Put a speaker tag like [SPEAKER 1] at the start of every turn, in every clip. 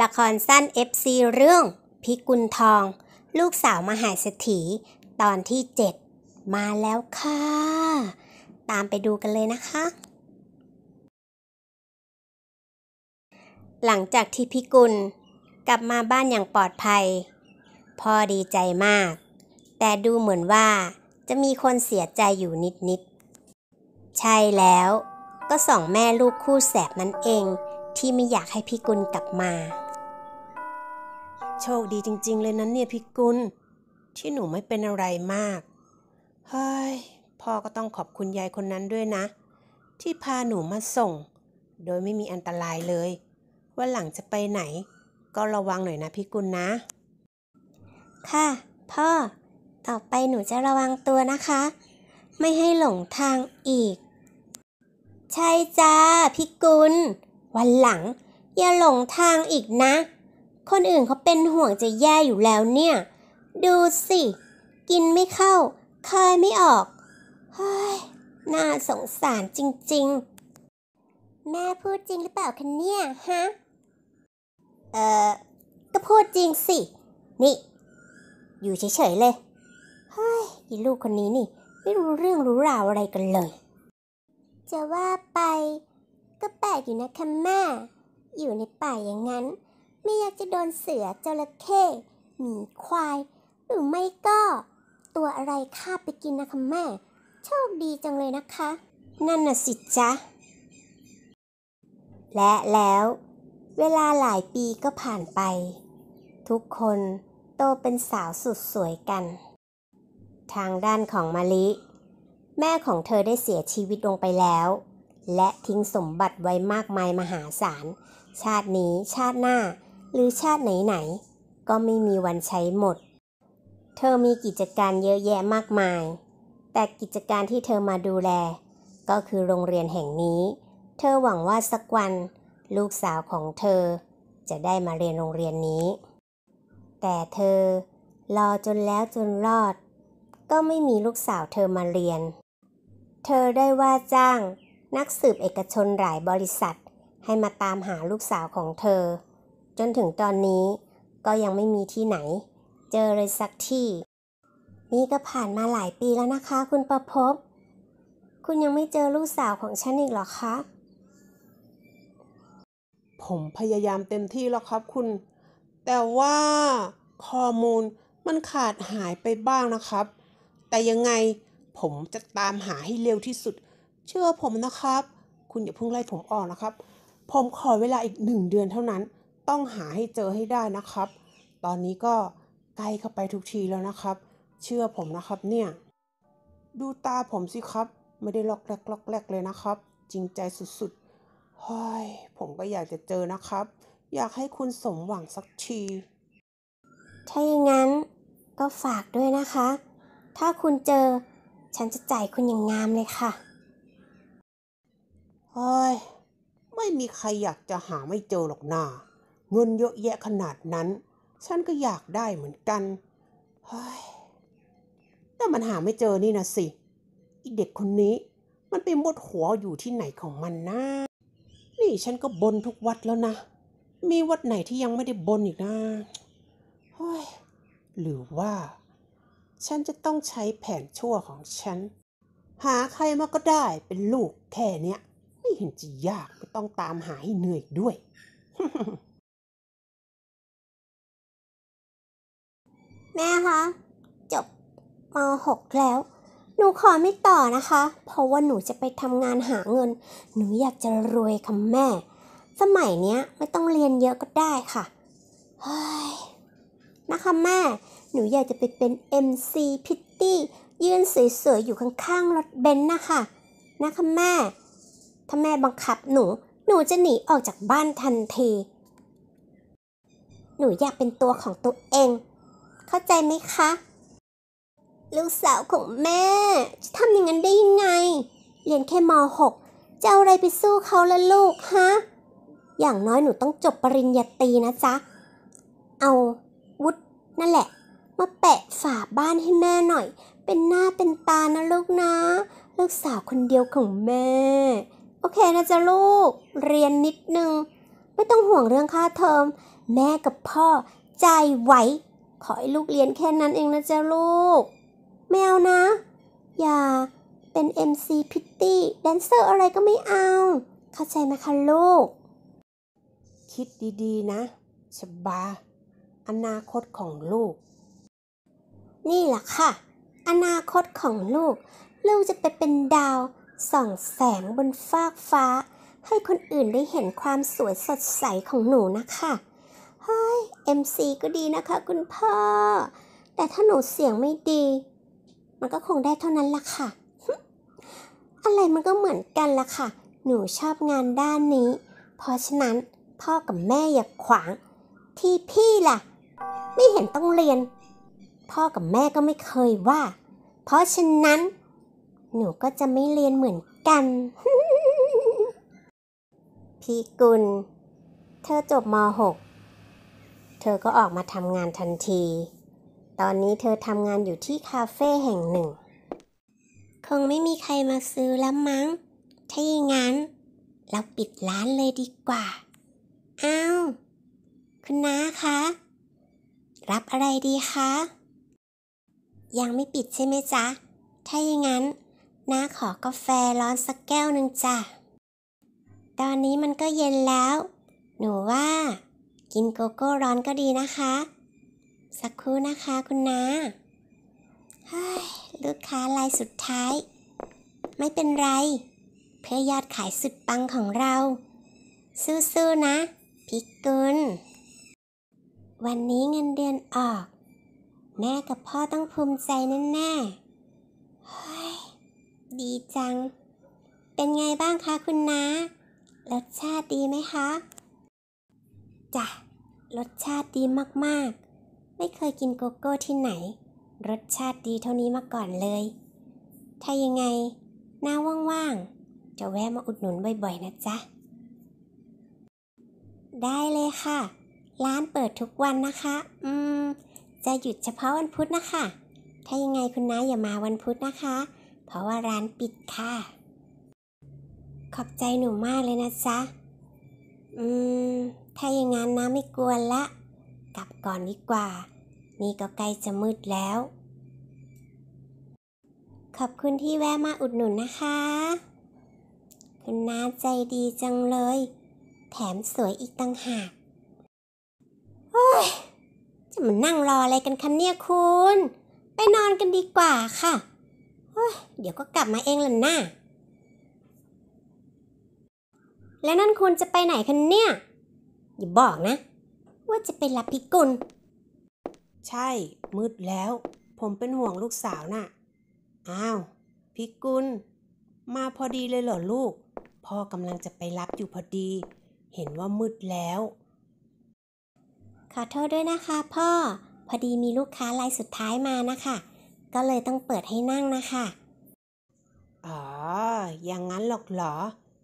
[SPEAKER 1] ละครสั้น FC เรื่อง พิกุลทอง ลูกสาวมหาเศรษฐีตอนที่ 7 มาแล้วค่ะ ตามไปดูกันเลยนะคะ หลังจากที่พิกุลกลับมาบ้านอย่างปลอดภัย พ่อดีใจมาก แต่ดูเหมือนว่าจะมีคนเสียใจอยู่นิดๆ ใช่แล้วก็สองแม่ลูกคู่แสบนั่นเองที่ไม่อยากให้พี่กุลกลับมา โชคดีจริง ๆ เลยนั้นเนี่ยพี่กุล ท
[SPEAKER 2] ี่หนูไม่เป็นอะไรมาก เฮ้ย พ่อก็ต้องขอบคุณยายคนนั้นด้วยนะ ที่พาหนูมาส่ง โดยไม่มีอันตรายเลยว่าหลังจะ
[SPEAKER 1] ไปไหน ก็ระวังหน่อยนะพี่กุลนะ ค่ะ พ่อ ต่อไปหนูจะระวังตัวนะคะ ไม่ให้หลงทางอีก ใช่จ้า พี่กุลวันหลัง อย่าหลงทางอีกนะ คนอื่นเขาเป็นห่วงจะแย่อยู่แล้วเนี่ย ดูสิ กินไม่เข้าคายไม่ออกเฮ้ยน่าสงสารจริงๆแม่พูดจริงหรือเปล่าคะเนี่ย ฮะ เออก็พูดจริงสิ นี่ อยู่เฉย ๆ เลยเฮ้ยอีลูกคนนี้นี่ ไม่รู้เรื่องรู้ราวอะไรกันเลย จะว่าไปก็แปลกอยู่นะคะแม่ อยู่ในป่าอย่างนั้น ไม่อยากจะโดนเสือจระเข้หมีควาย หรือไม่ก็ ตัวอะไรคาบไปกินนะคะแม่ โชคดีจังเลยนะคะ นั่นน่ะสิจ๊ะ และแล้วเวลาหลายปีก็ผ่านไป ทุกคนโตเป็นสาวสุดสวยกัน ทางด้านของมาลิ แม่ของเธอได้เสียชีวิตลงไปแล้วและทิ้งสมบัติไว้มากมายมหาศาล ชาตินี้ชาติหน้า หรือชาติไหนๆก็ไม่มีวันใช้หมด เธอมีกิจการเยอะแยะมากมาย แต่กิจการที่เธอมาดูแล ก็คือโรงเรียนแห่งนี้ เธอหวังว่าสักวัน ลูกสาวของเธอ จะได้มาเรียนโรงเรียนนี้ แต่เธอรอจนแล้วจนรอด ก็ไม่มีลูกสาวเธอมาเรียน เธอได้ว่าจ้างนักสืบเอกชนหลายบริษัท ให้มาตามหาลูกสาวของเธอ จนถึงตอนนี้ก็ยังไม่มีที่ไหน เจอเลยสักที่ นี่ก็ผ่านมาหลายปีแล้วนะคะคุณประพบ คุณยังไม่เจอลูกสาวของฉันอีกหรอคะ ผมพยายามเต็
[SPEAKER 2] มที่แล้วครับคุณ แต่ว่าข้อมูลมันขาดหายไปบ้างนะครับ แต่ยังไงผมจะตามหาให้เร็วที่สุดเชื่อผมนะครับ คุณอย่าเพิ่งไล่ผมออกนะครับ ผมขอเวลาอีกหนึ่งเดือนเท่านั้น ต้องหาให้เจอให้ได้นะครับ ตอนนี้ก็ใกล้เข้าไปทุกทีแล้วนะครับ เชื่อผมนะครับเนี่ยดูตาผมสิครับ ไม่ได้ล็อกแรกล็อกแรกเลยนะครับ จริงใจสุดๆเฮ้ยผมก็อยากจะเจอนะครับ อยา
[SPEAKER 1] กให้คุณสมหวังสักทีถ้าอย่างนั้นก็ฝากด้วยนะคะ ถ้าคุณเจอ ฉันจะจ่ายคุณอย่างงามเลยค่ะ
[SPEAKER 2] เฮ้ยไม่มีใครอยากจะหาไม่เจอหรอกนาเงินเยอะแยะขนาดนั้น ฉันก็อยากได้เหมือนกันเฮ้ยแต่มันหาไม่เจอนี่นะสิอีเด็กคนนี้มันไปมดหัวอยู่ที่ไหนของมันนะนี่ฉันก็บนทุกวัดแล้วนะ มีวัดไหนที่ยังไม่ได้บนอีกนะเฮ้ย หรือว่าฉันจะต้องใช้แผนชั่วของฉัน หาใครมาก็ได้เป็นลูกแค่เนี้ยไม่เห็นจะยากไม่ต้องตามหาให้เหนื่อยด้วย
[SPEAKER 1] แม่คะ จบม .6 แล้ว หนูขอไม่ต่อนะคะ เพราะว่าหนูจะไปทำงานหาเงิน หนูอยากจะรวยค่ะแม่สมัยเนี้ยไม่ต้องเรียนเยอะก็ได้ค่ะ เฮ้ยนะคะแม่หนูอยากจะไปเป็น MC พิตตี้ยืนสวยๆอยู่ข้างๆรถเบนซ์นะคะ นะคะแม่ถ้าแม่บังคับหนู หนูจะหนีออกจากบ้านทันที หนูอยากเป็นตัวของตัวเอง เข้าใจไหมคะ ลูกสาวของแม่ จะทำอย่างนั้นได้ยังไง เรียนแค่ม .6 จะเอาอะไรไปสู้เขาละลูกฮะ อย่างน้อยหนูต้องจบปริญญาตรีนะจ๊ะ เอาวุฒินั่นแหละ มาแปะฝาบ้านให้แม่หน่อย เป็นหน้าเป็นตานะลูกนะ ลูกสาวคนเดียวของแม่โอเคนะจ๊ะลูก เรียนนิดนึงไม่ต้องห่วงเรื่องค่าเทอม แม่กับพ่อใจไหว ขอให้ลูกเรียนแค่นั้นเองนะจ๊ะลูกไม่เอานะ อย่าเป็น MC พิตตี้ แดนเซอร์อะไรก็ไม่เอา เข้าใจไหมคะลูก คิดดีๆนะชบา อนาคตของลูก นี่แหละค่ะ อนาคตของลูก ลูกจะไปเป็นดาวส่องแสงบนฟากฟ้า ให้คนอื่นได้เห็นความสวยสดใสของหนูนะคะเฮ้ยเอม MC ก็ดีนะคะ คุณพ่อแต่ถ้าหนูเสียงไม่ดี มันก็คงได้เท่านั้นละค่ะ อะไรมันก็เหมือนกันละค่ะ หนูชอบงานด้านนี้ เพราะฉะนั้นพ่อกับแม่อย่าขวาง ที่พี่ล่ะ ไม่เห็นต้องเรียน พ่อกับแม่ก็ไม่เคยว่า เพราะฉะนั้นหนูก็จะไม่เรียนเหมือนกัน พี่กุล เธอจบม .6 เธอก็ออกมาทำงานทันที ตอนนี้เธอทำงานอยู่ที่คาเฟ่แห่งหนึ่ง คงไม่มีใครมาซื้อแล้วมั้ง ถ้าอย่างนั้น เราปิดร้านเลยดีกว่า อ้าว คุณน้าคะ รับอะไรดีคะ ยังไม่ปิดใช่ไหมจ๊ะ ถ้าอย่างนั้นน้าขอกาแฟร้อนสักแก้วหนึ่งจ้ะ ตอนนี้มันก็เย็นแล้ว หนูว่ากินโกโก้ร้อนก็ดีนะคะ สักครู่นะคะคุณน้าเฮ้ยลูกค้ารายสุดท้าย ไม่เป็นไร เพื่อยอดขายสุดปังของเราสู้ๆนะ พิกุลวันนี้เงินเดือนออก แม่กับพ่อต้องภูมิใจแน่ๆดีจัง เป็นไงบ้างคะคุณนะ้ารสชาติดีไหมคะจ้ะรสชาติดีมากๆ ไม่เคยกินโกโก้ที่ไหน รสชาติดีเท่านี้มาก่อนเลย ถ้ายังไง น้าว่างๆ จะแวะมาอุดหนุนบ่อยๆ นะจ๊ะ ได้เลยค่ะ ร้านเปิดทุกวันนะคะ อืม จะหยุดเฉพาะวันพุธนะคะ ถ้ายังไงคุณน้าอย่ามาวันพุธนะคะเพราะว่าร้านปิดค่ะ ขอบใจหนูมากเลยนะจ๊ะ อืม ถ้าอย่างงั้นนะไม่กวนละ กลับก่อนดีกว่า นี่ก็ใกล้จะมืดแล้ว ขอบคุณที่แวะมาอุดหนุนนะคะ คุณน้าใจดีจังเลย แถมสวยอีกต่างหากโอ้ย จะมานั่งรออะไรกันคะเนี่ยคุณ ไปนอนกันดีกว่าค่ะเดี๋ยวก็กลับมาเองล่ะนะแล้วนั่นคุณจะไปไหนคะเนี่ย อย่าบอกนะ ว่าจะไปรับพิกุล ใช่ มืดแล้ว ผมเป
[SPEAKER 2] ็นห่วงลูกสาวนะ่ะ อ้าว พิกุล มาพอดีเลยเหรอ
[SPEAKER 1] ลูก พ่อกำลังจะไปรับอยู่พอดี เห็นว่ามืดแล้วขอโทษด้วยนะคะพ่อ พอดีมีลูกค้ารายสุดท้ายมานะคะก็เลยต้องเปิดให้นั่งนะคะ อ๋อ อย่างนั้นหรอ
[SPEAKER 2] กเหรอ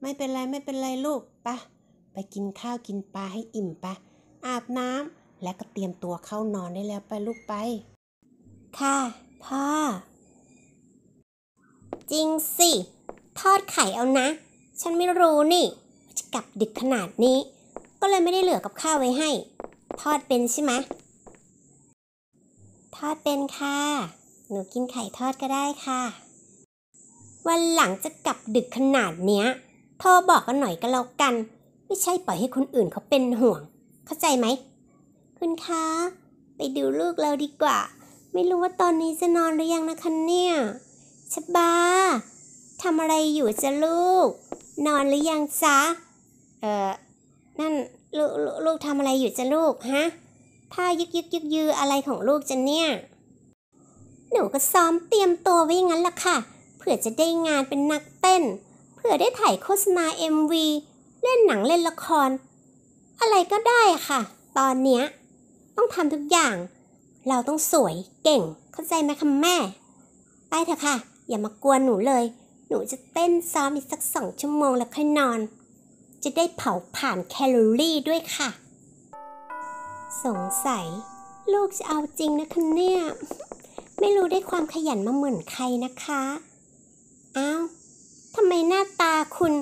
[SPEAKER 2] ไม่เป็นไรไม่เป็นไรลูกปะไปกินข้าวกินปลาให้อิ่มปะ
[SPEAKER 1] อาบน้ำและก็เตรียมตัวเข้านอนได้แล้วไปลูกไป ค่ะ พ่อ จริงสิ ทอดไข่เอานะ ฉันไม่รู้นี่ จะกลับดึกขนาดนี้ ก็เลยไม่ได้เหลือกับข้าวไว้ให้ ทอดเป็นใช่ไหมทอดเป็นค่ะหนูกินไข่ทอดก็ได้ค่ะ วันหลังจะกลับดึกขนาดเนี้ยโทรบอกกันหน่อยก็แล้วกัน ไม่ใช่ปล่อยให้คนอื่นเขาเป็นห่วง เข้าใจไหม คุณคะ ไปดูลูกเราดีกว่า ไม่รู้ว่าตอนนี้จะนอนหรือยังนะคะเนี่ย ชบาทำอะไรอยู่จ้ะลูก นอนหรือยังจ๊ะเออนั่นลูกลูกทำอะไรอยู่จ้ะลูก ฮะ ถ้ายึกยึกยึกยืออะไรของลูกจ้ะเนี่ยหนูก็ซ้อมเตรียมตัวไว้อย่างนั้นล่ะค่ะ เพื่อจะได้งานเป็นนักเต้น เพื่อได้ถ่ายโฆษณา MV เล่นหนังเล่นละคร อะไรก็ได้ค่ะ ตอนเนี้ย ต้องทำทุกอย่าง เราต้องสวยเก่งเข้าใจไหมคะแม่ ไปเถอะค่ะ อย่ามากวนหนูเลย หนูจะเต้นซ้อมอีกสักสองชั่วโมงแล้วค่อยนอนจะได้เผาผ่านแคลอรี่ด้วยค่ะ สงสัยลูกจะเอาจริงนะคะเนี่ยไม่รู้ได้ความขยันมาเหมือนใครนะคะ อ้าวทำไมหน้าตาคุณ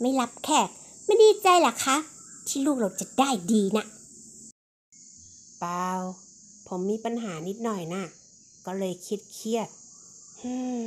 [SPEAKER 1] ไม่รับแขกไม่ดีใจหรอคะ ที่ลูกเราจะได้ดีนะเปล่า ผมมีปัญหานิดหน่อยนะ่ะก็เลย
[SPEAKER 2] คิดเครียด h m ม